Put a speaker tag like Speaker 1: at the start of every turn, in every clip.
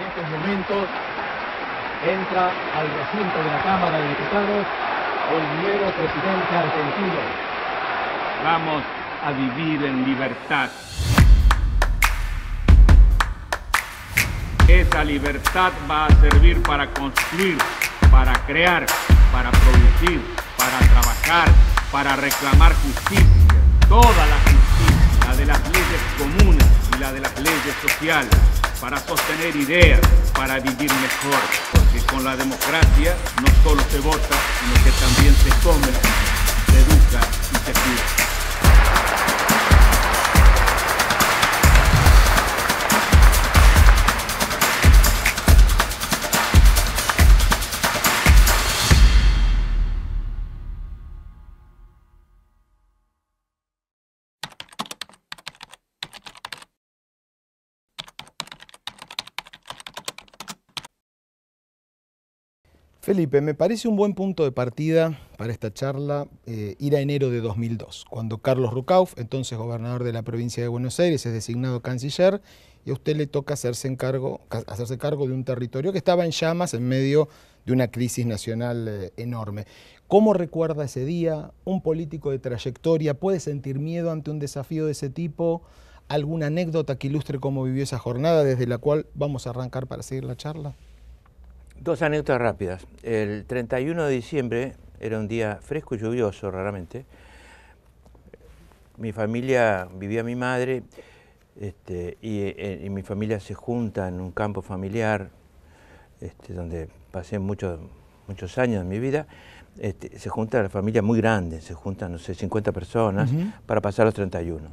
Speaker 1: En estos momentos entra al recinto de la Cámara de Diputados el nuevo presidente argentino.
Speaker 2: Vamos a vivir en libertad.
Speaker 1: Esa libertad va a servir para construir, para crear, para producir, para trabajar, para reclamar justicia, toda la justicia, la de las leyes comunes y la de las leyes sociales para sostener ideas, para vivir mejor, porque con la democracia no solo se vota, sino que también se come, se educa y se cuida. Felipe, me parece un buen punto de partida para esta charla eh, ir a enero de 2002, cuando Carlos Rucauf, entonces gobernador de la provincia de Buenos Aires, es designado canciller y a usted le toca hacerse, hacerse cargo de un territorio que estaba en llamas en medio de una crisis nacional eh, enorme. ¿Cómo recuerda ese día? ¿Un político de trayectoria puede sentir miedo ante un desafío de ese tipo? ¿Alguna anécdota que ilustre cómo vivió esa jornada desde la cual vamos a arrancar para seguir la charla?
Speaker 2: Dos anécdotas rápidas. El 31 de diciembre era un día fresco y lluvioso, raramente. Mi familia vivía mi madre este, eh, y, mi familia se junta en un campo familiar este, donde pasé muchos, muchos años de mi vida. Este, se junta la familia muy grande, se juntan, no sé, 50 personas para pasar los 31.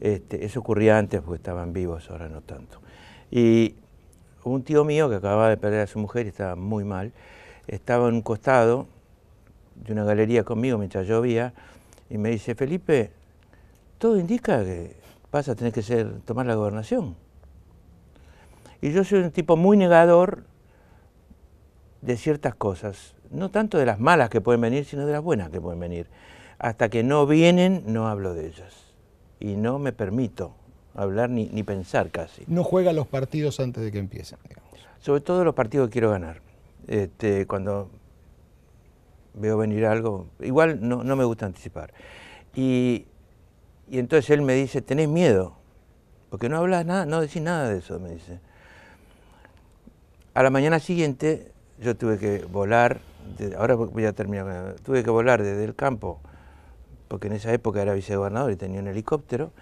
Speaker 2: eso ocurría antes porque estaban vivos, ahora no tanto. Y un tío mío que acababa de perder a su mujer y estaba muy mal, estaba en un costado de una galería conmigo mientras llovía y me dice, Felipe, todo indica que pasa, a tener que ser, tomar la gobernación. Y yo soy un tipo muy negador de ciertas cosas, no tanto de las malas que pueden venir, sino de las buenas que pueden venir. Hasta que no vienen, no hablo de ellas. Y no me permito hablar ni, pensar casi. No
Speaker 1: juega los partidos antes de que empiecen, digamos.
Speaker 2: Sobre todo los partidos que quiero ganar. Este, cuando veo venir algo, igual no, me gusta anticipar. Y, entonces él me dice, tenés miedo, porque no hablas nada, no decís nada de eso, me dice. A la mañana siguiente yo tuve que volar, ahora voy a terminar, tuve que volar desde el campo, porque en esa época era vicegobernador y tenía un helicóptero,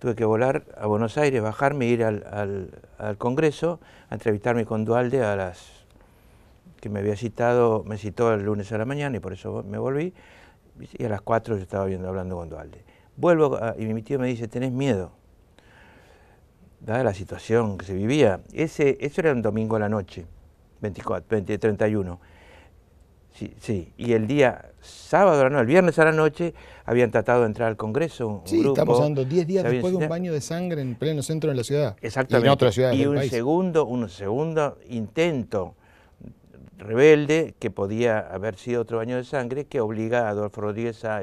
Speaker 2: tuve que volar a Buenos Aires, bajarme, e ir al, Congreso, a entrevistarme con Dualde a las que me había citado, me citó el lunes a la mañana y por eso me volví, y a las 4 yo estaba viendo, hablando con Dualde. Vuelvo y mi tío me dice, tenés miedo, dada la situación que se vivía. Ese, eso era un domingo a la noche, 24, 20, 31. Sí, sí, y el día sábado, no, el viernes a la noche, habían tratado de entrar al Congreso. sí, estamos hablando 10 días después de un
Speaker 1: baño de sangre en pleno centro de la ciudad. Exactamente. Y otra ciudad. un,
Speaker 2: Segundo, un segundo intento rebelde que podía haber sido otro baño de sangre que obliga a Adolfo Rodríguez a,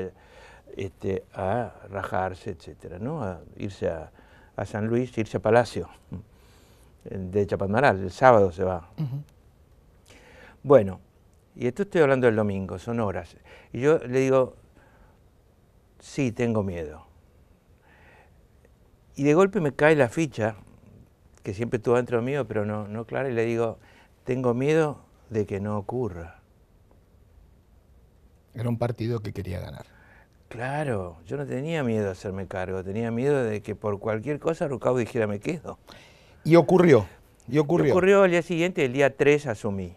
Speaker 2: este, a rajarse, etcétera, ¿no? a irse a, San Luis, irse a Palacio de Chapadmaral, el sábado se va. Bueno, y esto estoy hablando del domingo, son horas. Y yo le digo, sí, tengo miedo. Y de golpe me cae la ficha, que siempre estuvo dentro mío, pero no, no clara, y le digo, tengo miedo de que no ocurra.
Speaker 1: Era un partido que quería ganar.
Speaker 2: Claro, yo no tenía miedo a hacerme cargo, tenía miedo de que por cualquier cosa Rucao dijera me quedo.
Speaker 1: Y ocurrió, y ocurrió. Y
Speaker 2: ocurrió el día siguiente, el día 3 asumí.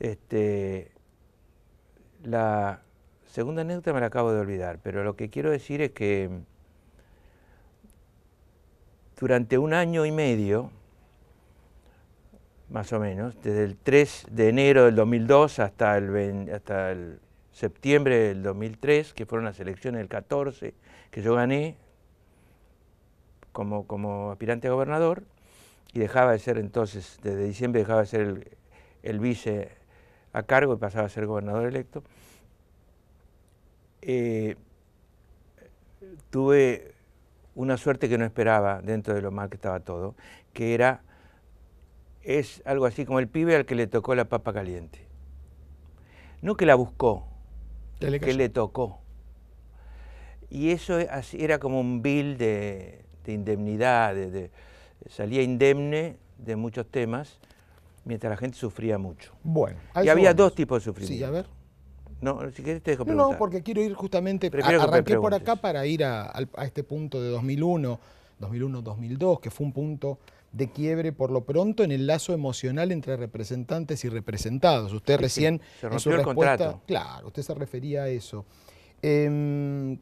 Speaker 2: Este, la segunda anécdota me la acabo de olvidar, pero lo que quiero decir es que mm, durante un año y medio, más o menos, desde el 3 de enero del 2002 hasta el, hasta el septiembre del 2003, que fueron las elecciones del 14, que yo gané como, como aspirante a gobernador, y dejaba de ser entonces, desde diciembre dejaba de ser el, el vice a cargo y pasaba a ser gobernador electo, eh, tuve una suerte que no esperaba dentro de lo mal que estaba todo, que era, es algo así como el pibe al que le tocó la papa caliente. No que la buscó, que le tocó. Y eso era como un bill de, indemnidad, salía indemne de muchos temas, mientras la gente sufría mucho. Bueno, y había dos tipos de sufrimiento. Sí, a ver. No, si querés te dejo preguntar. No, porque quiero ir justamente, arranqué por
Speaker 1: acá para ir a, este punto de 2001, 2001-2002, que fue un punto de quiebre por lo pronto en el lazo emocional entre representantes y representados. Usted recién Se rompió el contrato. claro, usted se refería a eso. Em,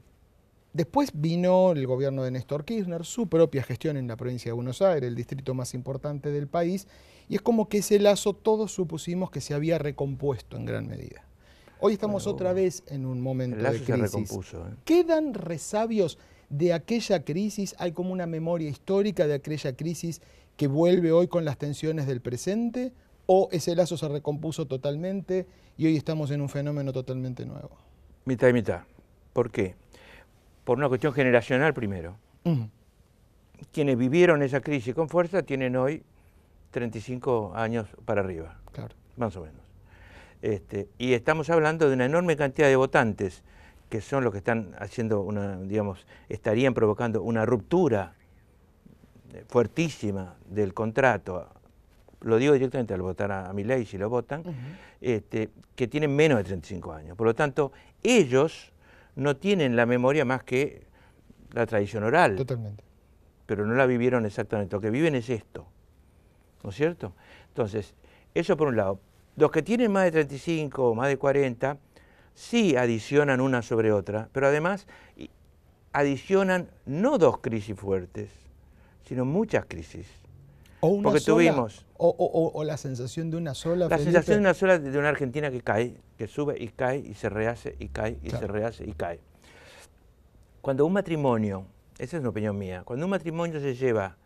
Speaker 1: después vino el gobierno de Néstor Kirchner, su propia gestión en la provincia de Buenos Aires, el distrito más importante del país, y es como que ese lazo todos supusimos que se había recompuesto en gran medida. Hoy estamos otra vez en un momento de crisis. ¿eh? ¿Quedan resabios de aquella crisis? ¿Hay como una memoria histórica de aquella crisis que vuelve hoy con las tensiones del presente? ¿O ese lazo se recompuso totalmente y hoy estamos en un fenómeno totalmente nuevo?
Speaker 2: Mitad y mitad. ¿Por qué? Por una cuestión generacional primero. Quienes vivieron esa crisis con fuerza tienen hoy 35 años para arriba, claro. más o menos. Este, y estamos hablando de una enorme cantidad de votantes que son los que están haciendo una, digamos, estarían provocando una ruptura eh, fuertísima del contrato, lo digo directamente al votar a, mi ley, si lo votan, este, que tienen menos de 35 años. Por lo tanto, ellos no tienen la memoria más que la tradición oral. Totalmente. Pero no la vivieron exactamente. Lo que viven es esto. ¿no es cierto? Entonces, eso por un lado. Los que tienen más de 35 o más de 40, sí adicionan una sobre otra, pero además adicionan no dos crisis fuertes, sino muchas crisis. O una Porque tuvimos...
Speaker 1: O, la sensación de una sola... La sensación de una
Speaker 2: sola de una Argentina que cae, que sube y cae y se rehace y cae y se rehace y cae. Cuando un matrimonio, esa es una opinión mía, cuando un matrimonio se lleva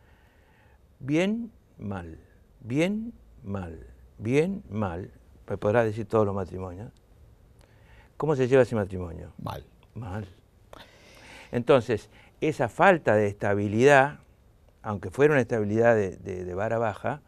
Speaker 2: bien, mal, bien, mal, bien, mal, me podrá decir todos los matrimonios. ¿Cómo se lleva ese matrimonio? Mal. Mal. Entonces, esa falta de estabilidad, aunque fuera una estabilidad de, vara baja,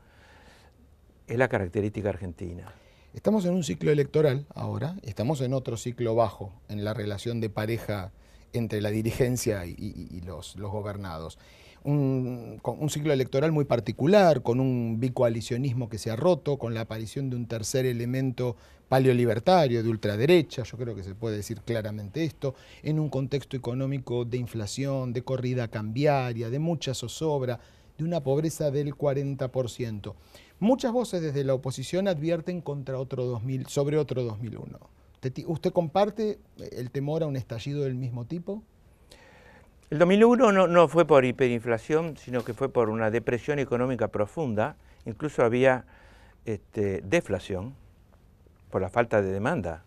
Speaker 2: es la característica argentina.
Speaker 1: Estamos en un ciclo electoral ahora, estamos en otro ciclo bajo en la relación de pareja entre la dirigencia y, los gobernados un, ciclo electoral muy particular, con un bicoalicionismo que se ha roto, con la aparición de un tercer elemento paleolibertario, de ultraderecha, yo creo que se puede decir claramente esto, en un contexto económico de inflación, de corrida cambiaria, de mucha zozobra, de una pobreza del 40%. Muchas voces desde la oposición advierten contra otro 2000, sobre otro 2001. ¿Usted comparte el temor a un estallido del mismo tipo?
Speaker 2: El 2001 no, no, fue por hiperinflación, sino que fue por una depresión económica profunda, incluso había este, deflación por la falta de demanda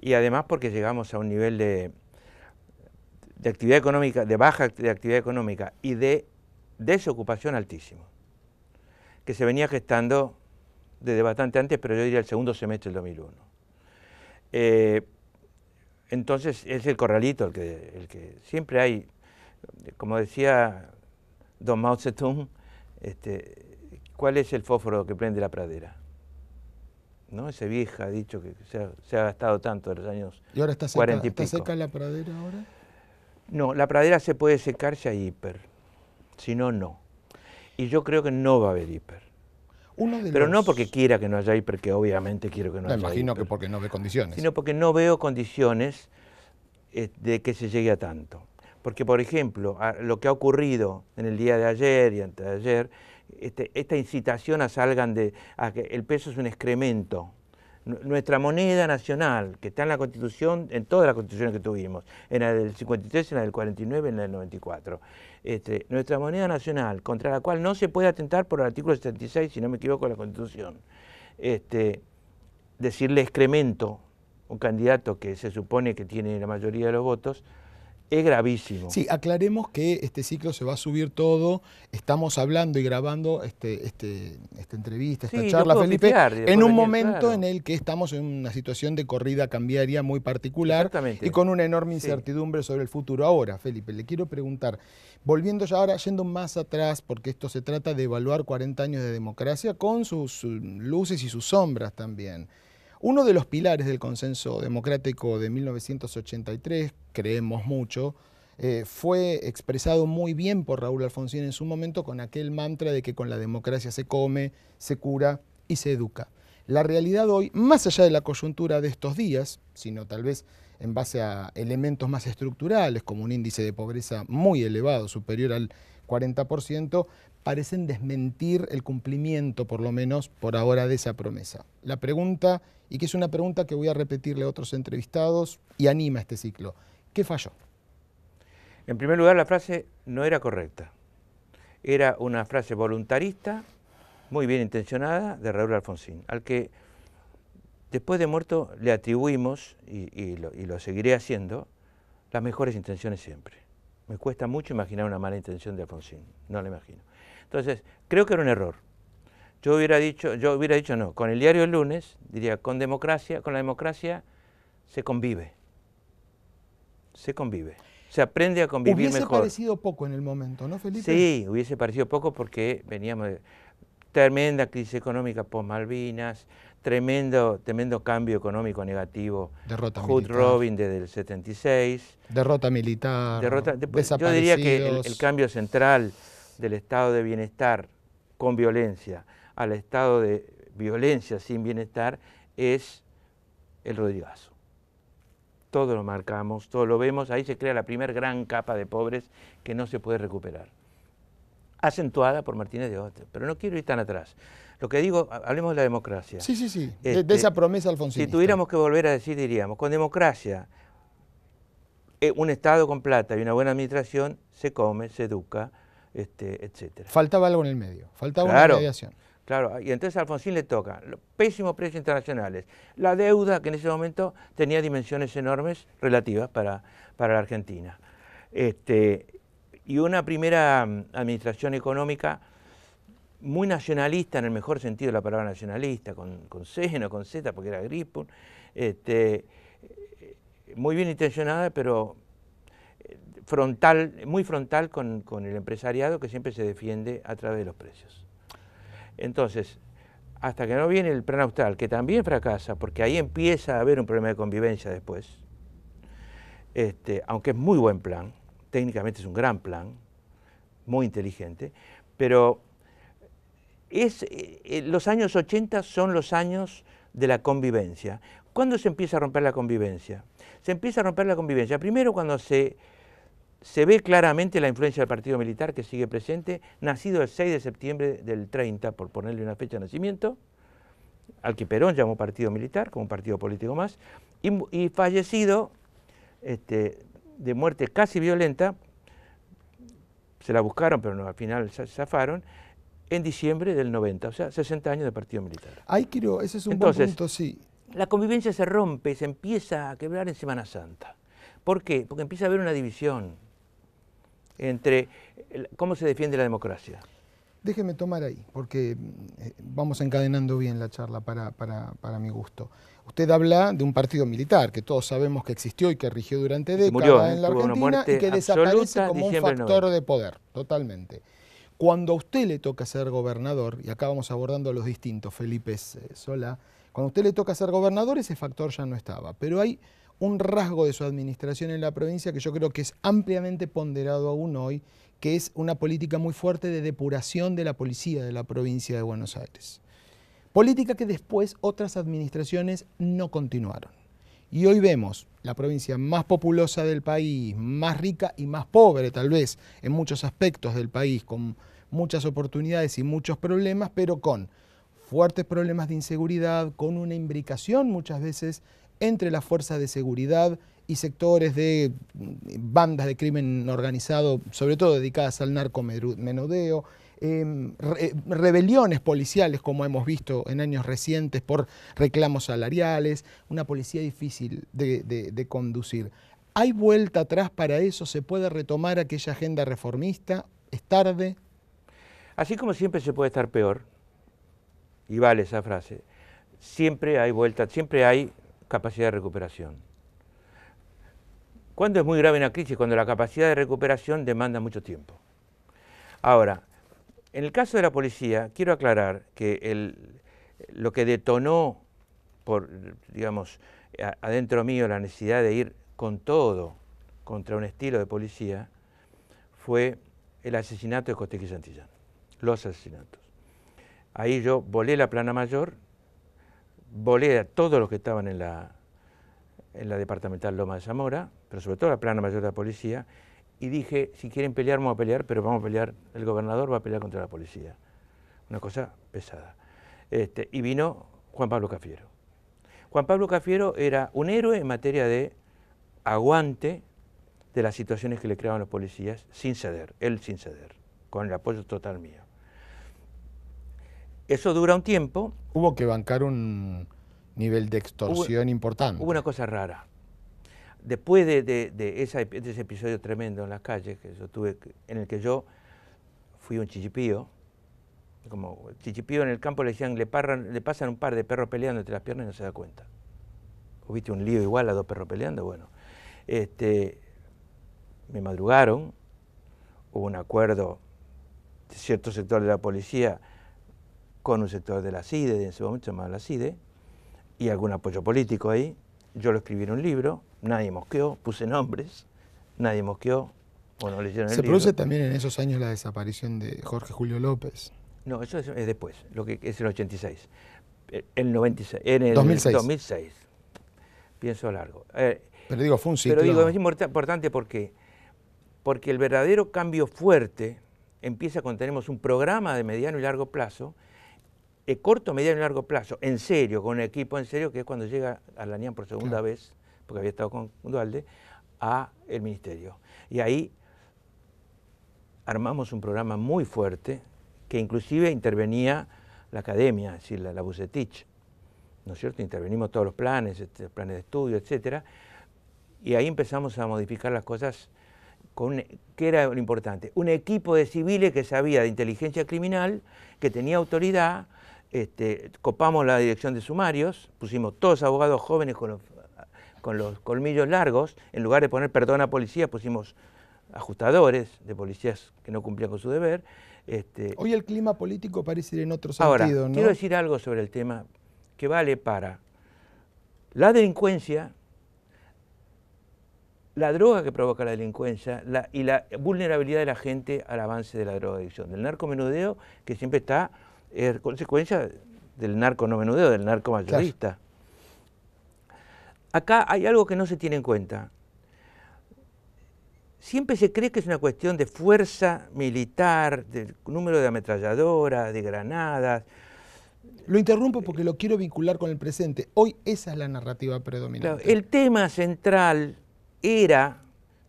Speaker 2: y además porque llegamos a un nivel de, de actividad económica, de baja actividad económica y de desocupación altísimo, que se venía gestando desde bastante antes, pero yo diría el segundo semestre del 2001. Eh, entonces es el corralito el que, el que siempre hay como decía Don Mao Zedong, este, ¿cuál es el fósforo que prende la pradera? ¿No? Ese vieja ha dicho que se ha, gastado tanto de los años ¿Y ahora está seca, y ¿Está seca
Speaker 1: la pradera ahora?
Speaker 2: No, la pradera se puede secar si hay hiper, si no, no. Y yo creo que no va a haber hiper. Uno de Pero no porque quiera que no haya hiper, que obviamente quiero que no, no Me imagino que porque no ve condiciones. Sino porque no veo condiciones eh, de que se llegue a tanto. Porque, por ejemplo, lo que ha ocurrido en el día de ayer y antes ayer, este, esta incitación a salgan de que el peso es un excremento. Nuestra moneda nacional, que está en la Constitución, en todas las constituciones que tuvimos, en la del 53, en la del 49, en la del 94. Este, nuestra moneda nacional, contra la cual no se puede atentar por el artículo 76, si no me equivoco, de la Constitución. Este, decirle excremento, a un candidato que se supone que tiene la mayoría de los votos, es gravísimo. Sí,
Speaker 1: aclaremos que este ciclo se va a subir todo. Estamos hablando y grabando este, este, esta entrevista, esta charla, Felipe, en un momento en el que estamos en una situación de corrida cambiaria muy particular y con una enorme incertidumbre sobre el futuro. Ahora, Felipe, le quiero preguntar, volviendo ya ahora, yendo más atrás, porque esto se trata de evaluar 40 años de democracia con sus luces y sus sombras también. Uno de los pilares del consenso democrático de 1983, creemos mucho, eh, fue expresado muy bien por Raúl Alfonsín en su momento con aquel mantra de que con la democracia se come, se cura y se educa. La realidad hoy, más allá de la coyuntura de estos días, sino tal vez en base a elementos más estructurales, como un índice de pobreza muy elevado, superior al 40%, parecen desmentir el cumplimiento, por lo menos por ahora, de esa promesa. La pregunta, y que es una pregunta que voy a repetirle a otros entrevistados y anima este ciclo, ¿qué falló?
Speaker 2: En primer lugar, la frase no era correcta. Era una frase voluntarista, muy bien intencionada, de Raúl Alfonsín, al que después de muerto le atribuimos, y, lo seguiré haciendo, las mejores intenciones siempre. Me cuesta mucho imaginar una mala intención de Alfonsín, no la imagino. Entonces, creo que era un error. Yo hubiera dicho, yo hubiera dicho no, con el diario el lunes, diría, con democracia, con la democracia se convive. Se convive. Se aprende a convivir hubiese mejor. Hubiese
Speaker 1: parecido poco en el momento, ¿no, Felipe? Sí,
Speaker 2: hubiese parecido poco porque veníamos de tremenda crisis económica post-Malvinas, tremendo, tremendo cambio económico negativo. Derrota Hood Robin desde el 76.
Speaker 1: Derrota militar. Derrota, yo diría que el
Speaker 2: cambio central del estado de bienestar con violencia al estado de violencia sin bienestar es el Rodrigazo. Todo lo marcamos, todo lo vemos, ahí se crea la primera gran capa de pobres que no se puede recuperar. Acentuada por Martínez de Oste pero no quiero ir tan atrás. Lo que digo, hablemos de la democracia. Sí, sí, sí, de, este, esa promesa Alfonso Si tuviéramos que volver a decir, diríamos, con democracia, eh, un Estado con plata y una buena administración se come, se educa, este, etcétera.
Speaker 1: Faltaba algo en el medio, faltaba una mediación.
Speaker 2: Claro, y entonces a Alfonsín le toca los pésimos precios internacionales, la deuda que en ese momento tenía dimensiones enormes relativas para, para la Argentina, este, y una primera mm, administración económica muy nacionalista en el mejor sentido de la palabra nacionalista, con, con C, no con Z, porque era Gripun, este, eh, muy bien intencionada, pero frontal, muy frontal con, el empresariado que siempre se defiende a través de los precios. Entonces, hasta que no viene el plan austral, que también fracasa, porque ahí empieza a haber un problema de convivencia después, este, aunque es muy buen plan, técnicamente es un gran plan, muy inteligente, pero es, eh, eh, los años 80 son los años de la convivencia. ¿Cuándo se empieza a romper la convivencia? Se empieza a romper la convivencia, primero cuando se se ve claramente la influencia del Partido Militar que sigue presente, nacido el 6 de septiembre del 30, por ponerle una fecha de nacimiento, al que Perón llamó Partido Militar, como un partido político más, y, fallecido este, de muerte casi violenta, se la buscaron, pero al final se zafaron, en diciembre del 90, o sea, 60 años de Partido Militar. Ahí quiero, ese es un buen punto, sí. La convivencia se rompe, se empieza a quebrar en Semana Santa. ¿Por qué? Porque empieza a haber una división entre cómo se defiende la democracia.
Speaker 1: Déjeme tomar ahí, porque eh, vamos encadenando bien la charla para, para, mi gusto. Usted habla de un partido militar que todos sabemos que existió y que rigió durante décadas ¿eh? en la Argentina y que desaparece como un factor de poder, totalmente. Cuando a usted le toca ser gobernador, y acá vamos abordando los distintos, Felipe eh, Sola, cuando a usted le toca ser gobernador ese factor ya no estaba, pero hay un rasgo de su administración en la provincia que yo creo que es ampliamente ponderado aún hoy, que es una política muy fuerte de depuración de la policía de la provincia de Buenos Aires. Política que después otras administraciones no continuaron. Y hoy vemos la provincia más populosa del país, más rica y más pobre tal vez en muchos aspectos del país, con muchas oportunidades y muchos problemas, pero con fuertes problemas de inseguridad, con una imbricación muchas veces entre las fuerzas de seguridad y sectores de mm, bandas de crimen organizado, sobre todo dedicadas al narcomenudeo, em, rebeliones policiales, como hemos visto en años recientes, por reclamos salariales, una policía difícil de conducir. ¿Hay vuelta atrás para eso? ¿Se puede retomar aquella agenda reformista? ¿Es tarde?
Speaker 2: Así como siempre se puede estar peor, y vale esa frase, siempre hay vuelta, siempre hay capacidad de recuperación. ¿Cuándo es muy grave una crisis? Cuando la capacidad de recuperación demanda mucho tiempo. Ahora, en el caso de la policía, quiero aclarar que lo que detonó, por, digamos, adentro mío la necesidad de ir con todo contra un estilo de policía fue el asesinato de Costequi Santillán, los asesinatos. Ahí yo volé la plana mayor, volé a todos los que estaban en la, en la departamental Loma de Zamora, pero sobre todo a la plana mayor de la policía, y dije, si quieren pelear, vamos a pelear, pero vamos a pelear, el gobernador va a pelear contra la policía. Una cosa pesada. Este, y vino Juan Pablo Cafiero. Juan Pablo Cafiero era un héroe en materia de aguante de las situaciones que le creaban los policías sin ceder, él sin ceder, con el apoyo total mío. Eso dura un tiempo. Hubo que bancar un
Speaker 1: nivel de extorsión importante. Hubo
Speaker 2: una cosa rara. Después de, ese episodio tremendo en las calles que yo tuve, en el que yo fui un chichipío, como chichipío en el campo le decían, le, le pasan un par de perros peleando entre las piernas y no se da cuenta. O un lío igual a dos perros peleando, bueno. Este, me madrugaron, hubo un acuerdo de cierto sector de la policía con un sector de la CIDE, en ese momento se llamaba la CIDE, y algún apoyo político ahí. Yo lo escribí en un libro, nadie mosqueó, puse nombres, nadie mosqueó, Bueno, no leyeron el libro. ¿Se produce también
Speaker 1: en esos años la desaparición de Jorge Julio López?
Speaker 2: No, eso es, después, lo que es el 86. El 96, en el 2006. pienso Pienso largo. Eh, pero digo, fue un ciclo. Pero digo, es importante porque, porque el verdadero cambio fuerte empieza cuando tenemos un programa de mediano y largo plazo eh, corto, mediano y largo plazo, en serio, con un equipo en serio, que es cuando llega a la por segunda vez, porque había estado con Dualde, a el ministerio. Y ahí armamos un programa muy fuerte que inclusive intervenía la academia, es decir, la, la Bucetich, ¿no es cierto? Intervenimos todos los planes, este, planes de estudio, etcétera, y ahí empezamos a modificar las cosas con, ¿qué era lo importante? Un equipo de civiles que sabía de inteligencia criminal, que tenía autoridad, este, copamos la dirección de sumarios, pusimos todos abogados jóvenes con los, colmillos largos, en lugar de poner perdón a policías, pusimos ajustadores de policías que no cumplían con su deber. Este. Hoy
Speaker 1: el clima político parece ir en otro sentido. Ahora, quiero
Speaker 2: decir algo sobre el tema que vale para la delincuencia, la droga que provoca la delincuencia y la vulnerabilidad de la gente al avance de la drogadicción, del narcomenudeo que siempre está es consecuencia del narco no menudeo, del narco mayorista. Acá hay algo que no se tiene en cuenta. Siempre se cree que es una cuestión de fuerza militar, del número de ametralladoras, de granadas. Lo interrumpo porque lo quiero vincular con el presente. Hoy esa es la narrativa predominante. el tema central era,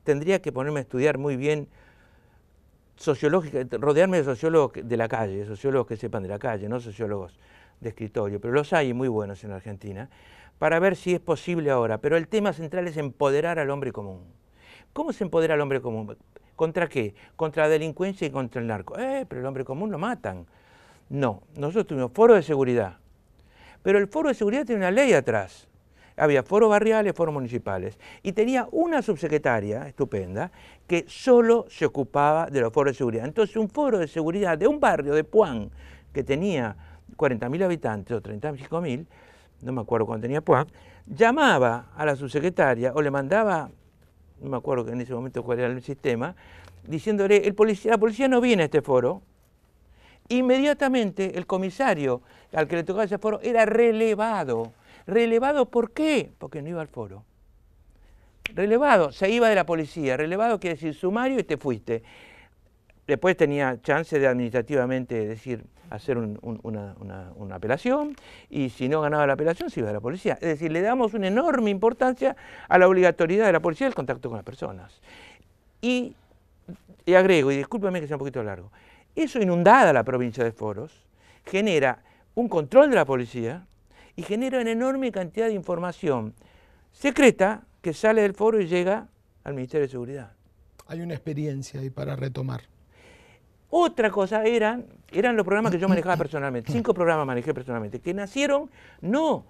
Speaker 2: tendría que ponerme a estudiar muy bien sociológica, rodearme de sociólogos de la calle, sociólogos que sepan de la calle, no sociólogos de escritorio, pero los hay muy buenos en Argentina, para ver si es posible ahora. Pero el tema central es empoderar al hombre común. ¿Cómo se empodera al hombre común? ¿Contra qué? Contra la delincuencia y contra el narco. Eh, pero el hombre común lo matan. No, nosotros tuvimos foro de seguridad. Pero el foro de seguridad tiene una ley atrás. Había foros barriales, foros municipales. Y tenía una subsecretaria estupenda que solo se ocupaba de los foros de seguridad. Entonces un foro de seguridad de un barrio de Puan que tenía 40.000 habitantes o 35.000, no me acuerdo cuándo tenía Puan, llamaba a la subsecretaria o le mandaba, no me acuerdo en ese momento cuál era el sistema, diciéndole, el policía, la policía no viene a este foro, inmediatamente el comisario al que le tocaba ese foro era relevado. ¿Relevado por qué? Porque no iba al foro relevado, se iba de la policía, relevado quiere decir sumario y te fuiste. Después tenía chance de administrativamente decir, hacer una, apelación y si no ganaba la apelación se iba de la policía. Es decir, le damos una enorme importancia a la obligatoriedad de la policía del contacto con las personas. Y, y agrego, y discúlpame que sea un poquito largo, eso inundada la provincia de foros, genera un control de la policía y genera una enorme cantidad de información secreta que sale del foro y llega al Ministerio de Seguridad. Hay una experiencia ahí para retomar. Otra cosa eran, eran los programas que yo manejaba personalmente, cinco programas manejé personalmente, que nacieron no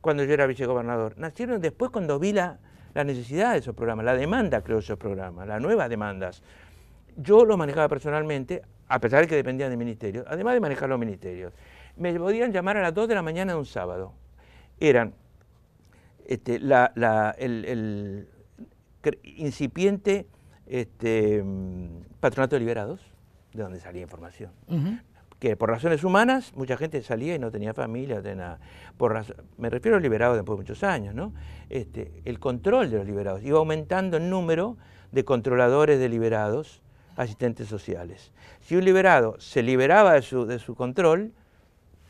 Speaker 2: cuando yo era vicegobernador, nacieron después cuando vi la, necesidad de esos programas, la demanda creó esos programas, las nuevas demandas. Yo los manejaba personalmente, a pesar de que dependían de ministerios, además de manejar los ministerios. Me podían llamar a las 2 de la mañana de un sábado. Eran este, el, incipiente este, patronato de liberados, de donde salía información. Que por razones humanas mucha gente salía y no tenía familia, no nada. Por me refiero a los liberados después de muchos años, este, el control de los liberados iba aumentando el número de controladores de liberados, asistentes sociales. Si un liberado se liberaba de su, de su control,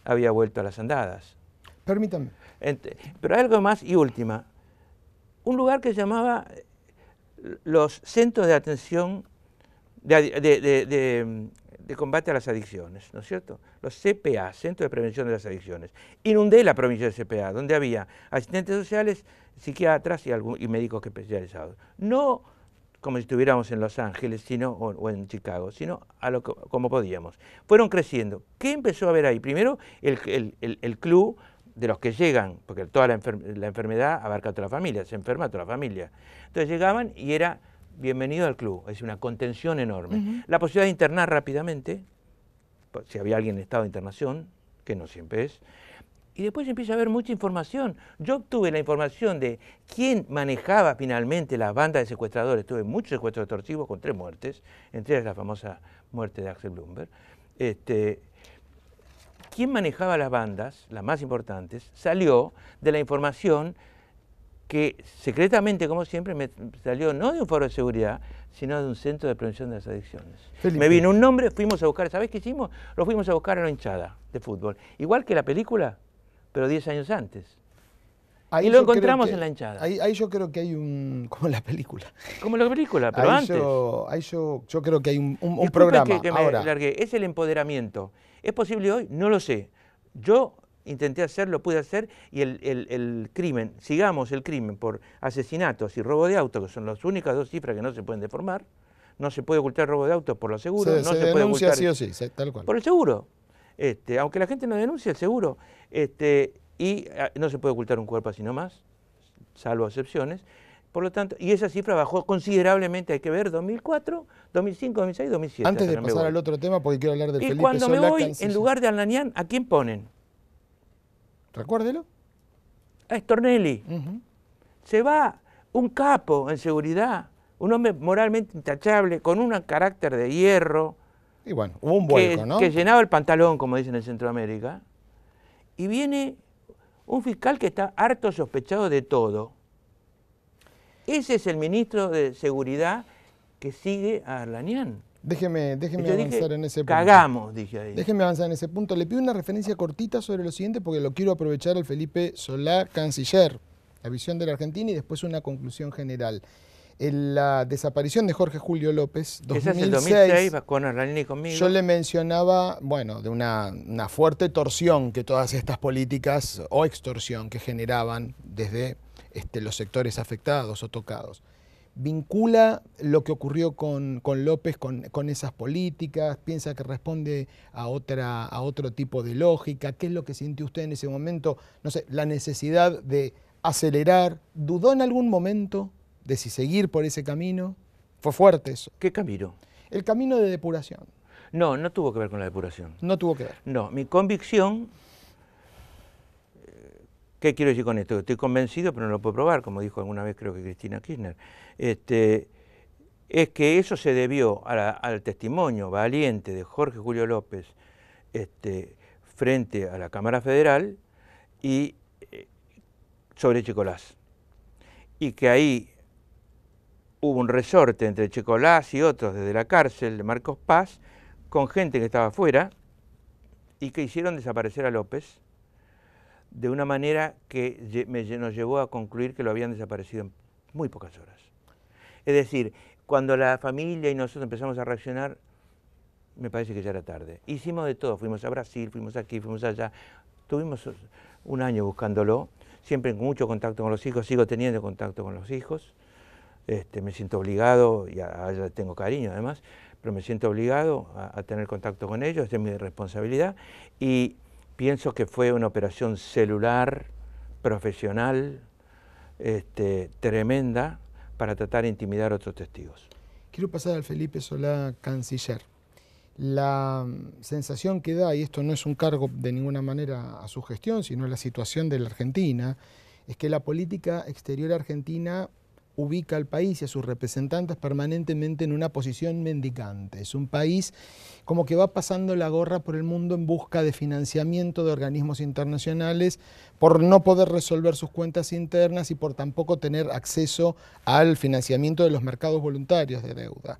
Speaker 2: había vuelto a las andadas. Permítame. Pero algo más y última. Un lugar que se llamaba eh, los centros de atención de, combate a las adicciones, ¿no es cierto? Los CPA, Centros de Prevención de las Adicciones. Inundé la provincia de CPA, donde había asistentes sociales, psiquiatras y, y médicos especializados. No como si estuviéramos en Los Ángeles sino, o, en Chicago, sino lo, como podíamos. Fueron creciendo. ¿Qué empezó a haber ahí? Primero, el, el club de los que llegan, porque toda la, enfermedad abarca a toda la familia, se enferma a toda la familia. Entonces llegaban y era bienvenido al club, es una contención enorme. La posibilidad de internar rápidamente, pues, si había alguien en estado de internación, que no siempre es, y después empieza a haber mucha información. Yo obtuve la información de quién manejaba finalmente la banda de secuestradores. Tuve muchos secuestros extorsivos con tres muertes, entre ellas la famosa muerte de Axel Bloomberg. Este, quién manejaba las bandas, las más importantes, salió de la información que secretamente, como siempre, me salió no de un foro de seguridad, sino de un centro de prevención de las adicciones. Me vino un nombre, fuimos a buscar, ¿Sabes qué hicimos? Lo fuimos a buscar a la hinchada de fútbol. Igual que la película, pero 10 años antes. y lo encontramos en la
Speaker 1: hinchada. Ahí, yo creo que hay un... como la película. Como la película, pero antes. Yo, ahí yo, creo que hay un, programa.
Speaker 2: Es el empoderamiento. ¿Es posible hoy? No lo sé. Yo intenté hacerlo, pude hacer, y el, crimen, sigamos el crimen por asesinatos y robo de auto, que son las únicas dos cifras que no se pueden deformar, no se puede ocultar robo de auto por los seguros, no se, puede ocultar sí o sí, tal cual. por el seguro, este, aunque la gente no denuncie el seguro, este, y ah, no se puede ocultar un cuerpo así nomás, salvo excepciones, por lo tanto, y esa cifra bajó considerablemente, hay que ver, 2004, 2005, 2006, 2007. Antes de pasar al
Speaker 1: otro tema, porque quiero hablar
Speaker 2: del y Y cuando me voy, en lugar de Alanián, ¿a quién ponen? Recuérdelo. A Stornelli. Se va un capo en seguridad, un hombre moralmente intachable, con un carácter de hierro. Y bueno, hubo un vuelco, ¿no? Que llenaba el pantalón, como dicen en Centroamérica. Y viene un fiscal que está harto sospechado de todo ese es el ministro de Seguridad que sigue a Arlanian.
Speaker 1: Déjeme, avanzar en ese punto. Cagamos,
Speaker 2: dije ahí. Déjeme
Speaker 1: avanzar en ese punto. Le pido una referencia cortita sobre lo siguiente porque lo quiero aprovechar al Felipe Solá, canciller, la visión de la Argentina y después una conclusión general. En la desaparición de Jorge Julio López, 2006, es el 2006
Speaker 2: con Arlanián y conmigo. Yo le
Speaker 1: mencionaba, bueno, de una, una fuerte torsión que todas estas políticas o extorsión que generaban desde este, los sectores afectados o tocados. ¿Vincula lo que ocurrió con, con López con, con, esas políticas? ¿Piensa que responde a, otra, a otro tipo de lógica? ¿Qué es lo que sintió usted en ese momento? No sé, la necesidad de acelerar. ¿Dudó en algún momento de si seguir por ese camino?
Speaker 2: Fue fuerte eso. ¿Qué camino?
Speaker 1: El camino de depuración.
Speaker 2: No, no tuvo que ver con la depuración. No tuvo que ver. No, mi convicción ¿Qué quiero decir con esto? Estoy convencido, pero no lo puedo probar, como dijo alguna vez creo que Cristina Kirchner. Este, es que eso se debió al testimonio valiente de Jorge Julio López este, frente a la Cámara Federal y eh, sobre Chicolás. Y que ahí hubo un resorte entre Chicolás y otros desde la cárcel de Marcos Paz con gente que estaba afuera y que hicieron desaparecer a López de una manera que nos llevó a concluir que lo habían desaparecido en muy pocas horas. Es decir, cuando la familia y nosotros empezamos a reaccionar, me parece que ya era tarde. Hicimos de todo, fuimos a Brasil, fuimos aquí, fuimos allá. Tuvimos un año buscándolo, siempre en mucho contacto con los hijos, sigo teniendo contacto con los hijos. Este, me siento obligado, y a, tengo cariño además, pero me siento obligado a, tener contacto con ellos, es mi responsabilidad. Y Pienso que fue una operación celular, profesional, este, tremenda, para tratar de intimidar a otros testigos.
Speaker 1: Quiero pasar al Felipe Solá, canciller. La mm, sensación que da, y esto no es un cargo de ninguna manera a su gestión, sino la situación de la Argentina, es que la política exterior argentina ubica al país y a sus representantes permanentemente en una posición mendicante. Es un país como que va pasando la gorra por el mundo en busca de financiamiento de organismos internacionales por no poder resolver sus cuentas internas y por tampoco tener acceso al financiamiento de los mercados voluntarios de deuda.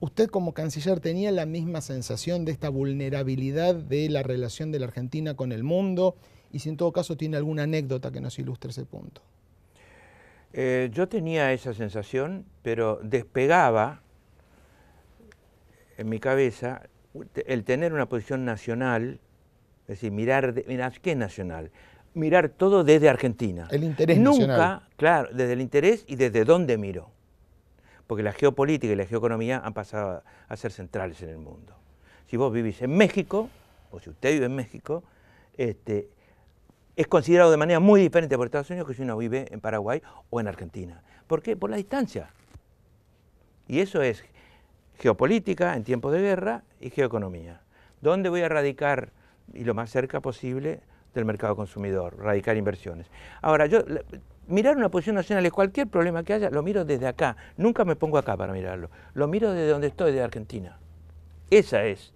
Speaker 1: ¿Usted como canciller tenía la misma sensación de esta vulnerabilidad de la relación de la Argentina con el mundo? Y si en todo caso tiene alguna anécdota que nos ilustre ese punto.
Speaker 2: Eh, yo tenía esa sensación, pero despegaba en mi cabeza el tener una posición nacional, es decir, mirar, de, mirar ¿qué nacional? Mirar todo desde Argentina. El interés Nunca, claro, desde el interés y desde dónde miro. Porque la geopolítica y la geoeconomía han pasado a ser centrales en el mundo. Si vos vivís en México, o si usted vive en México, este, es considerado de manera muy diferente por Estados Unidos que si uno vive en Paraguay o en Argentina. ¿Por qué? Por la distancia. Y eso es geopolítica en tiempos de guerra y geoeconomía. ¿Dónde voy a radicar, y lo más cerca posible, del mercado consumidor, radicar inversiones? Ahora, yo mirar una posición nacional es cualquier problema que haya, lo miro desde acá. Nunca me pongo acá para mirarlo. Lo miro desde donde estoy, de Argentina. Esa es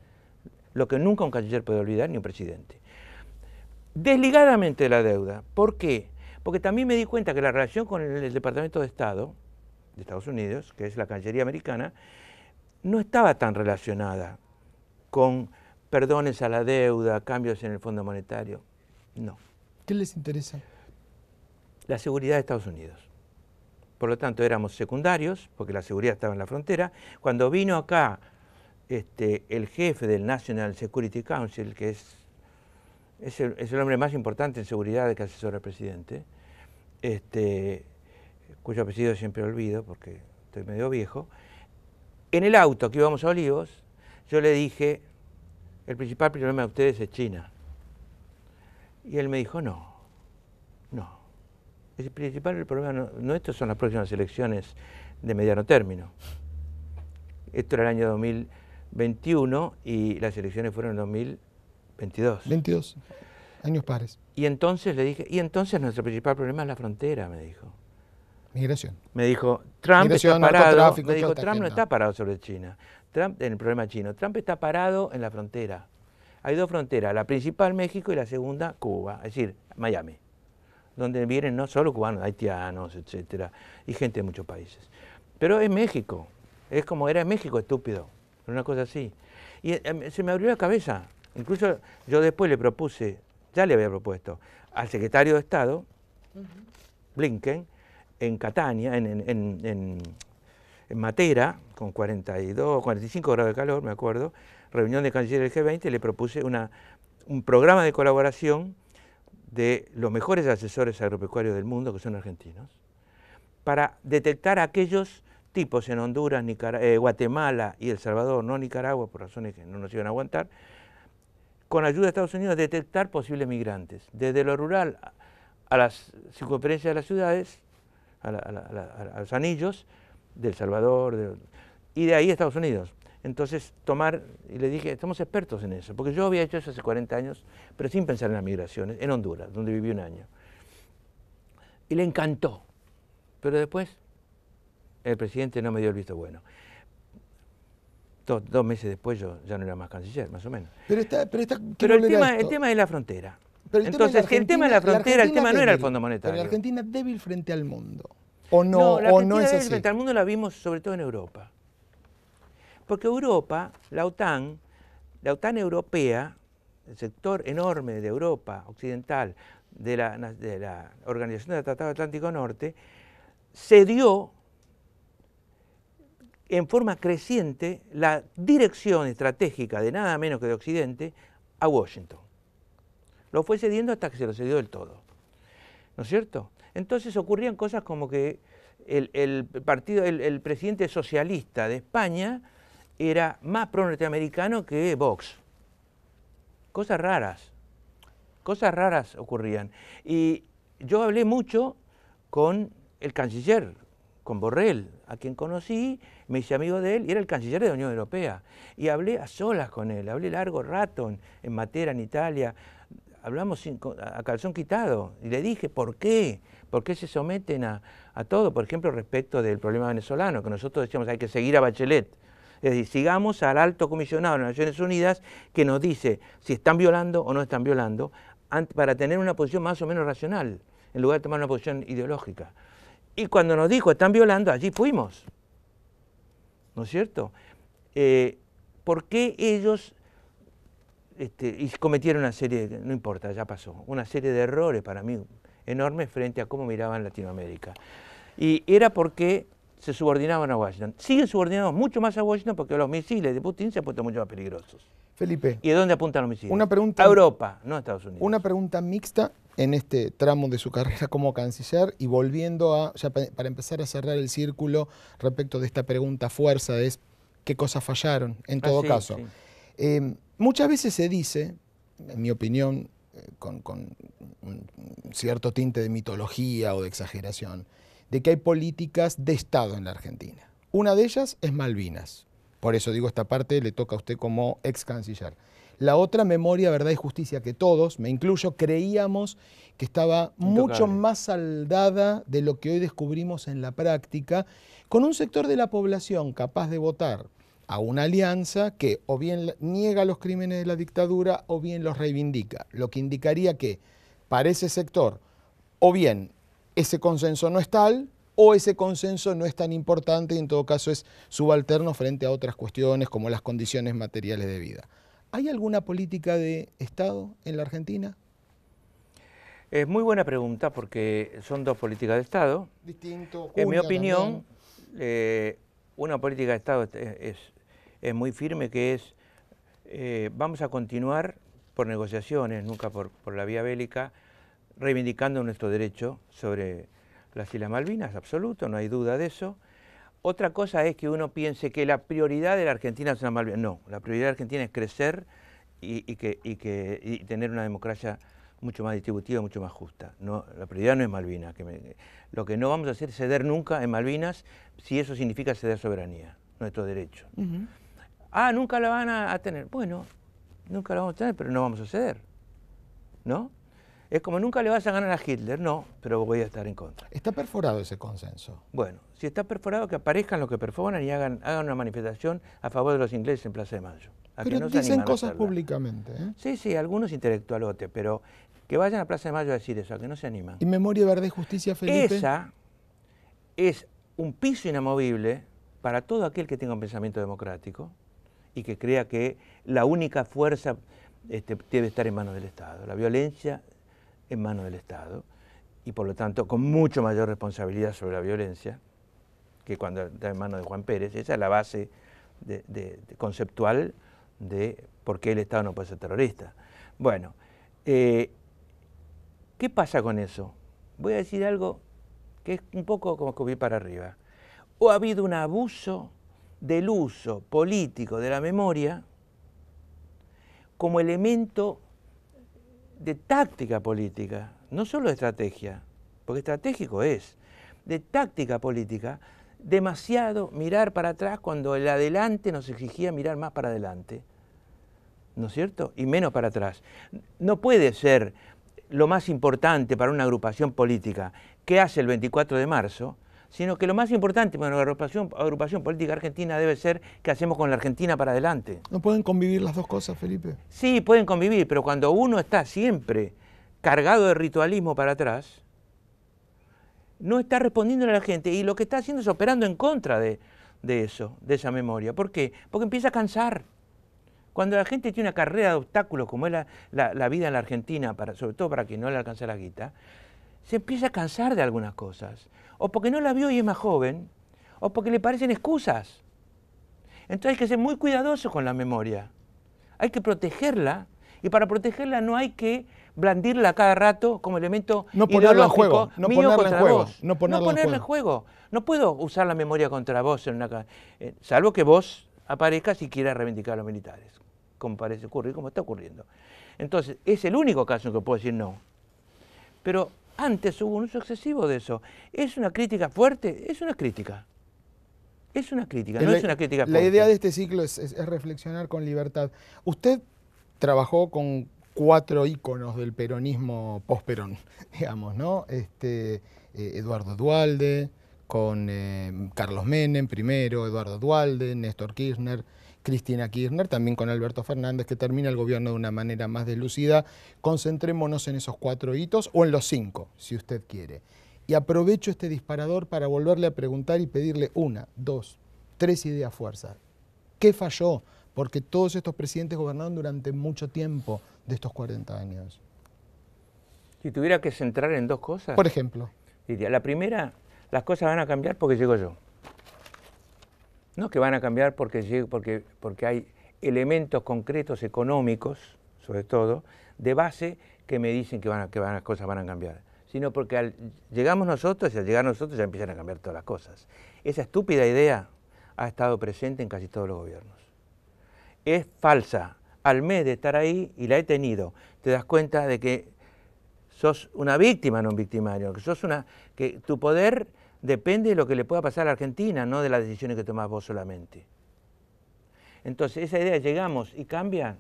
Speaker 2: lo que nunca un canciller puede olvidar ni un presidente desligadamente de la deuda. ¿Por qué? Porque también me di cuenta que la relación con el, Departamento de Estado de Estados Unidos, que es la Cancillería americana, no estaba tan relacionada con perdones a la deuda, cambios en el Fondo Monetario.
Speaker 1: No. ¿Qué les interesa?
Speaker 2: La seguridad de Estados Unidos. Por lo tanto, éramos secundarios, porque la seguridad estaba en la frontera. Cuando vino acá este, el jefe del National Security Council, que es es el, hombre más importante en seguridad que asesora al presidente, este, cuyo apellido siempre olvido porque estoy medio viejo, en el auto que íbamos a Olivos, yo le dije, el principal problema de ustedes es China. Y él me dijo, no, no. El principal problema no, estos son las próximas elecciones de mediano término. Esto era el año 2021 y las elecciones fueron en 2000. 22. 22, años pares. Y entonces le dije, y entonces nuestro principal problema es la frontera, me dijo. Migración. Me dijo, Trump está parado. Trump no está parado sobre China. Trump, en el problema chino. Trump está parado en la frontera. Hay dos fronteras, la principal México y la segunda Cuba, es decir, Miami, donde vienen no solo cubanos, haitianos, etcétera, y gente de muchos países. Pero es México, es como era en México, estúpido, una cosa así. Y em, se me abrió la cabeza, Incluso yo después le propuse, ya le había propuesto, al secretario de Estado, Blinken, en Catania, en, Matera, con 42, 45 grados de calor, me acuerdo, reunión de cancilleres del G20, le propuse un programa de colaboración de los mejores asesores agropecuarios del mundo, que son argentinos, para detectar aquellos tipos en Honduras, eh, Guatemala y El Salvador, no Nicaragua, por razones que no nos iban a aguantar, con ayuda de Estados Unidos, detectar posibles migrantes, desde lo rural a las circunferencias de las ciudades, a, los anillos del Salvador, y de ahí a Estados Unidos. Entonces, tomar, y le dije, estamos expertos en eso, porque yo había hecho eso hace 40 años, pero sin pensar en las migraciones, en Honduras, donde viví un año. Y le encantó, pero después el presidente no me dio el visto bueno dos, meses después yo ya no era más canciller, más o menos. Pero, está, pero, está, pero el, tema, el tema es la frontera. Entonces, el tema de la frontera, el tema no era el Fondo Monetario. la
Speaker 1: Argentina débil frente al mundo. ¿O no, la o no es débil así. frente
Speaker 2: al mundo la vimos sobre todo en Europa. Porque Europa, la OTAN, la OTAN europea, el sector enorme de Europa occidental, de la, de la Organización del Tratado Atlántico Norte, cedió en forma creciente la dirección estratégica de nada menos que de Occidente a Washington. Lo fue cediendo hasta que se lo cedió del todo. ¿No es cierto? Entonces ocurrían cosas como que el, partido, el, presidente socialista de España era más pro norteamericano que Vox. Cosas raras. Cosas raras ocurrían. Y yo hablé mucho con el canciller, con Borrell, a quien conocí me hice amigo de él y era el canciller de la Unión Europea. Y hablé a solas con él, hablé largo rato en, Matera, en Italia, hablamos a calzón quitado y le dije, ¿por qué? ¿Por qué se someten a, todo? Por ejemplo, respecto del problema venezolano, que nosotros decíamos hay que seguir a Bachelet. Es decir, sigamos al alto comisionado de las Naciones Unidas que nos dice si están violando o no están violando para tener una posición más o menos racional, en lugar de tomar una posición ideológica. Y cuando nos dijo están violando, allí fuimos. ¿no es cierto? Eh, ¿Por qué ellos este, cometieron una serie, no importa, ya pasó, una serie de errores para mí enormes frente a cómo miraban Latinoamérica? Y era porque se subordinaban a Washington. Siguen subordinados mucho más a Washington porque los misiles de Putin se han puesto mucho más peligrosos. Felipe. ¿Y de dónde apuntan los misiles? Una pregunta. A Europa, no a Estados Unidos.
Speaker 1: Una pregunta mixta en este tramo de su carrera como canciller y volviendo a, para empezar a cerrar el círculo respecto de esta pregunta fuerza, es qué cosas fallaron en ah, todo caso. Em, muchas veces se dice, en mi opinión, eh, con, con, cierto tinte de mitología o de exageración, de que hay políticas de Estado en la Argentina. Una de ellas es Malvinas. Por eso digo, esta parte le toca a usted como ex canciller. La otra memoria, verdad y justicia, que todos, me incluyo, creíamos que estaba mucho más saldada de lo que hoy descubrimos en la práctica, con un sector de la población capaz de votar a una alianza que o bien niega los crímenes de la dictadura o bien los reivindica, lo que indicaría que para ese sector o bien ese consenso no es tal o ese consenso no es tan importante y en todo caso es subalterno frente a otras cuestiones como las condiciones materiales de vida. ¿Hay alguna política de Estado en la Argentina?
Speaker 2: Es muy buena pregunta porque son dos políticas de Estado. Distinto. En mi opinión, eh, una política de Estado es, muy firme que es eh, vamos a continuar por negociaciones, nunca por, la vía bélica, reivindicando nuestro derecho sobre las Islas Malvinas, absoluto, no hay duda de eso, otra cosa es que uno piense que la prioridad de la Argentina es una Malvinas. No, la prioridad de Argentina es crecer y, que, tener una democracia mucho más distributiva, mucho más justa. No, la prioridad no es Malvinas. lo que no vamos a hacer es ceder nunca en Malvinas si eso significa ceder soberanía, nuestro derecho. Ah, nunca la van a, tener. Bueno, nunca la vamos a tener, pero no vamos a ceder. ¿No? Es como nunca le vas a ganar a Hitler, no, pero voy a estar en contra. Está perforado ese consenso. Bueno, si está perforado, que aparezcan los que perforan y hagan, hagan una manifestación a favor de los ingleses en Plaza de Mayo. que no dicen cosas
Speaker 1: públicamente.
Speaker 2: ¿eh? Sí, sí, algunos intelectualotes, pero que vayan a Plaza de Mayo a decir eso, a que no se animan. ¿Y
Speaker 1: Memoria Verde Justicia Felipe? Esa
Speaker 2: es un piso inamovible para todo aquel que tenga un pensamiento democrático y que crea que la única fuerza este, debe estar en manos del Estado. La violencia en manos del Estado y por lo tanto con mucho mayor responsabilidad sobre la violencia que cuando está en manos de Juan Pérez. Esa es la base conceptual de por qué el Estado no puede ser terrorista. Bueno, eh, ¿qué pasa con eso? Voy a decir algo que es un poco como que para arriba. O ha habido un abuso del uso político de la memoria como elemento de táctica política, no solo de estrategia, porque estratégico es, de táctica política, demasiado mirar para atrás cuando el adelante nos exigía mirar más para adelante, ¿no es cierto? Y menos para atrás. No puede ser lo más importante para una agrupación política que hace el 24 de marzo, sino que lo más importante bueno, la agrupación, política argentina debe ser qué hacemos con la Argentina para adelante.
Speaker 1: ¿No pueden convivir las dos cosas, Felipe?
Speaker 2: Sí, pueden convivir, pero cuando uno está siempre cargado de ritualismo para atrás, no está respondiendo a la gente y lo que está haciendo es operando en contra de, eso, de esa memoria. ¿Por qué? Porque empieza a cansar. Cuando la gente tiene una carrera de obstáculos como es la, vida en la Argentina, sobre todo para quien no le alcanza la guita, se empieza a cansar de algunas cosas o porque no la vio y es más joven, o porque le parecen excusas. Entonces hay que ser muy cuidadoso con la memoria. Hay que protegerla y para protegerla no hay que blandirla cada rato como elemento no en juego, no mío ponerla en juego, No ponerla, en, juego. No puedo usar la memoria contra vos, en una, eh, salvo que vos aparezcas y quieras reivindicar a los militares, como parece ocurrir, como está ocurriendo. Entonces, es el único caso en que puedo decir no. Pero antes hubo un uso excesivo de eso. ¿Es una crítica fuerte? Es una crítica. Es una crítica, no es una crítica La idea
Speaker 1: de este ciclo es, reflexionar con libertad. Usted trabajó con cuatro íconos del peronismo posperón, digamos, ¿no? Este, eh, Eduardo Dualde, con eh, Carlos Menem primero, Eduardo Dualde, Néstor Kirchner, Cristina Kirchner, también con Alberto Fernández, que termina el gobierno de una manera más delucida. Concentrémonos en esos cuatro hitos o en los cinco, si usted quiere. Y aprovecho este disparador para volverle a preguntar y pedirle una, dos, tres ideas fuerzas. ¿Qué falló? Porque todos estos presidentes gobernaron durante mucho tiempo de estos 40 años.
Speaker 2: Si tuviera que centrar en dos cosas. Por ejemplo. la primera, las cosas van a cambiar porque llego yo. No que van a cambiar porque, porque, porque hay elementos concretos económicos, sobre todo, de base que me dicen que, van a, que van, las cosas van a cambiar, sino porque llegamos nosotros y al llegar nosotros ya empiezan a cambiar todas las cosas. Esa estúpida idea ha estado presente en casi todos los gobiernos. Es falsa. Al mes de estar ahí, y la he tenido, te das cuenta de que sos una víctima, no un victimario, que sos una. que tu poder depende de lo que le pueda pasar a la Argentina, no de las decisiones que tomás vos solamente. Entonces, esa idea, llegamos y cambia,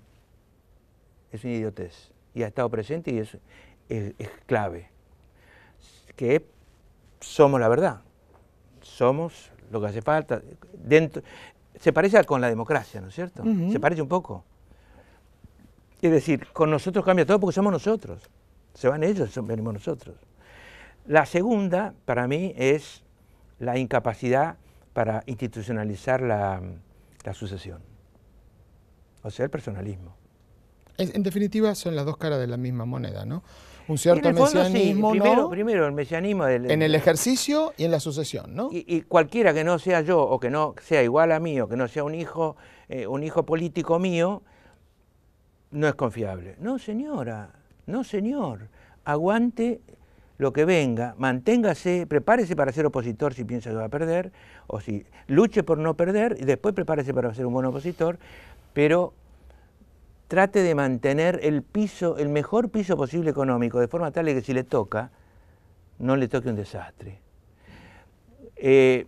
Speaker 2: es una idiotez. Y ha estado presente y es, clave. Que somos la verdad, somos lo que hace falta. Dentro, se parece con la democracia, ¿no es cierto? Se parece un poco. Es decir, con nosotros cambia todo porque somos nosotros. Se van ellos, venimos nosotros. La segunda, para mí, es la incapacidad para institucionalizar la, sucesión, o sea, el personalismo.
Speaker 1: en definitiva, son las dos caras de la misma moneda, ¿no? Un cierto mesianismo, primero,
Speaker 2: primero, el mesianismo... Del, en el
Speaker 1: ejercicio y en la sucesión,
Speaker 2: ¿no? Y, cualquiera que no sea yo, o que no sea igual a mí, o que no sea un hijo, eh, un hijo político mío, no es confiable. No, señora, no, señor, aguante lo que venga, manténgase, prepárese para ser opositor si piensa que va a perder, o si luche por no perder y después prepárese para ser un buen opositor, pero trate de mantener el piso, el mejor piso posible económico, de forma tal que si le toca, no le toque un desastre. Eh,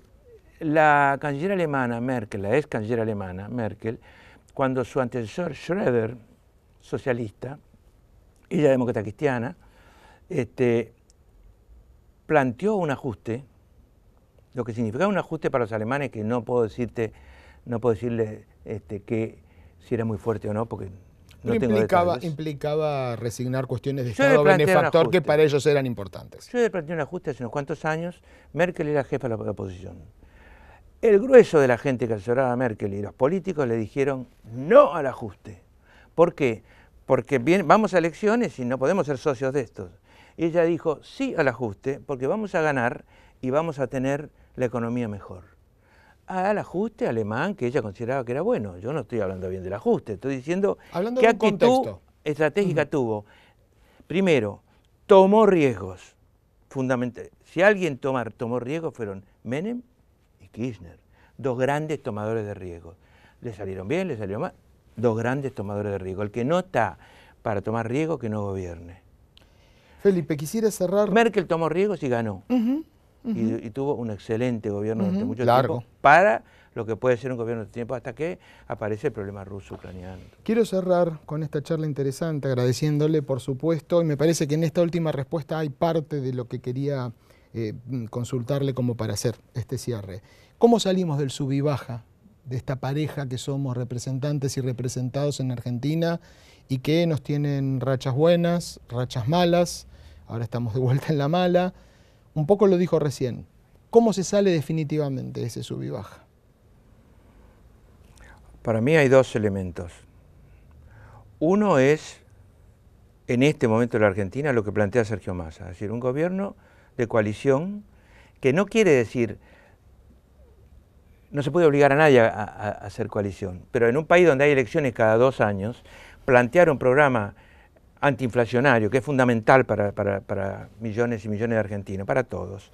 Speaker 2: la canciller alemana Merkel, la ex canciller alemana Merkel, cuando su antecesor Schröder, socialista, ella demócrata cristiana, este, planteó un ajuste, lo que significaba un ajuste para los alemanes, que no puedo decirte, no puedo decirle este, que si era muy fuerte o no, porque no implicaba,
Speaker 1: implicaba resignar cuestiones
Speaker 2: de Estado benefactor que para ellos eran importantes. Yo le planteé un ajuste hace unos cuantos años. Merkel era jefa de la oposición. El grueso de la gente que asesoraba a Merkel y los políticos le dijeron no al ajuste. ¿Por qué? Porque bien, vamos a elecciones y no podemos ser socios de estos ella dijo sí al ajuste porque vamos a ganar y vamos a tener la economía mejor. Al ajuste alemán que ella consideraba que era bueno. Yo no estoy hablando bien del ajuste, estoy diciendo hablando qué actitud estratégica tuvo. Primero, tomó riesgos. Fundamental. Si alguien tomó riesgos fueron Menem y Kirchner, dos grandes tomadores de riesgos. Le salieron bien, le salió mal, dos grandes tomadores de riesgo. El que no está para tomar riesgo, que no gobierne. Felipe, quisiera cerrar. Merkel tomó riesgos y ganó. Y, tuvo un excelente gobierno durante mucho largo. tiempo para lo que puede ser un gobierno de tiempo hasta que aparece el problema ruso-ucraniano.
Speaker 1: Quiero cerrar con esta charla interesante, agradeciéndole, por supuesto, y me parece que en esta última respuesta hay parte de lo que quería eh, consultarle como para hacer este cierre. ¿Cómo salimos del sub y baja de esta pareja que somos representantes y representados en Argentina y que nos tienen rachas buenas, rachas malas, ahora estamos de vuelta en la mala. Un poco lo dijo recién, ¿cómo se sale definitivamente de ese sub y baja?
Speaker 2: Para mí hay dos elementos. Uno es, en este momento en la Argentina, lo que plantea Sergio Massa, es decir, un gobierno de coalición que no quiere decir no se puede obligar a nadie a, hacer coalición, pero en un país donde hay elecciones cada dos años, plantear un programa antiinflacionario, que es fundamental para, para millones y millones de argentinos, para todos,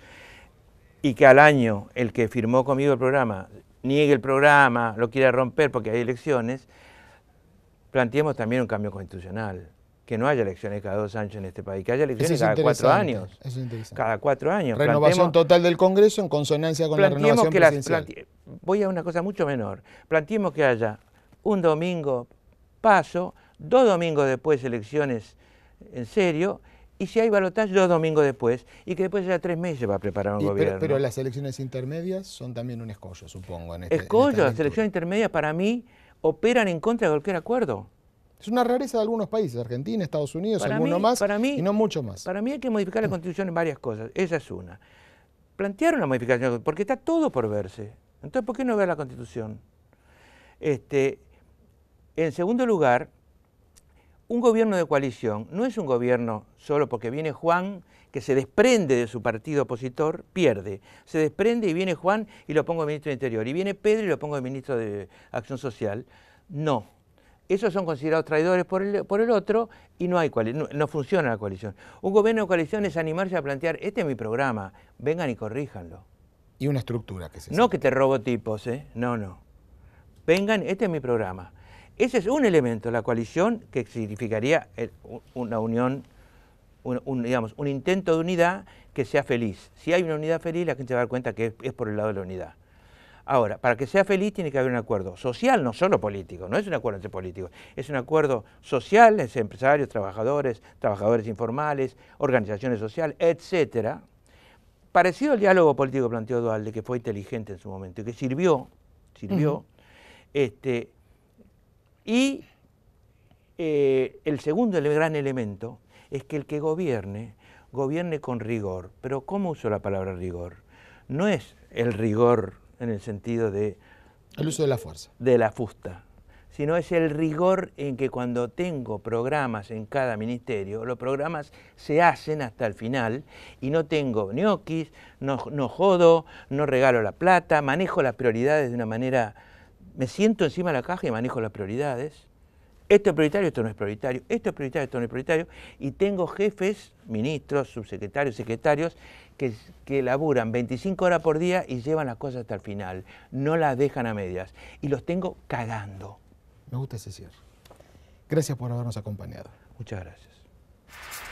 Speaker 2: y que al año el que firmó conmigo el programa niegue el programa, lo quiera romper porque hay elecciones, planteemos también un cambio constitucional que no haya elecciones cada dos años en este país, que haya elecciones cada cuatro años. Es interesante. Cada cuatro años. Renovación
Speaker 1: total del Congreso en consonancia con la renovación presidencial.
Speaker 2: voy a una cosa mucho menor. Planteemos que haya un domingo paso, dos domingos después elecciones en serio, y si hay balotaje dos domingos después, y que después de tres meses va a preparar un gobierno. Pero, las
Speaker 1: elecciones intermedias son también un escollo, supongo. En este,
Speaker 2: escollo, este las elecciones intermedias para mí operan en contra de cualquier acuerdo.
Speaker 1: Es una rareza de algunos países, Argentina, Estados Unidos, alguno más y
Speaker 2: no mucho más. Para mí hay que modificar la Constitución en varias cosas, esa es una. Plantear una modificación, porque está todo por verse. Entonces, ¿por qué no ver la Constitución? Este, en segundo lugar, un gobierno de coalición no es un gobierno solo porque viene Juan, que se desprende de su partido opositor, pierde. Se desprende y viene Juan y lo pongo ministro de Interior. Y viene Pedro y lo pongo de ministro de Acción Social. No esos son considerados traidores por el, otro y no, hay no, no, funciona la coalición. Un gobierno de coalición es animarse a plantear, este es mi programa, vengan y corríjanlo. Y una estructura que se... No que te robo tipos, ¿eh? no, no. Vengan, este es mi programa. Ese es un elemento, la coalición, que significaría eh, una unión, digamos, un intento de unidad que sea feliz. Si hay una unidad feliz, la gente se va a dar cuenta que es por el lado de la unidad. Ahora, para que sea feliz tiene que haber un acuerdo social, no solo político, no es un acuerdo entre políticos, es un acuerdo social, entre empresarios, trabajadores, trabajadores informales, organizaciones sociales, etcétera, parecido al diálogo político planteado Dualde, que fue inteligente en su momento y que sirvió, sirvió, este, y eh, el segundo el gran elemento es que el que gobierne, gobierne con rigor. Pero ¿cómo uso la palabra rigor? No es el rigor en el sentido de... El uso de la fuerza. De la fusta, sino es el rigor en que cuando tengo programas en cada ministerio, los programas se hacen hasta el final y no tengo ñoquis, no, no jodo, no regalo la plata, manejo las prioridades de una manera... Me siento encima de la caja y manejo las prioridades esto es prioritario, esto no es prioritario, esto es prioritario, esto no es prioritario, y tengo jefes, ministros, subsecretarios, secretarios, que, que laburan 25 horas por día y llevan las cosas hasta el final, no las dejan a medias, y los tengo cagando. Me gusta ese cierre.
Speaker 1: Gracias por habernos acompañado.
Speaker 2: Muchas gracias.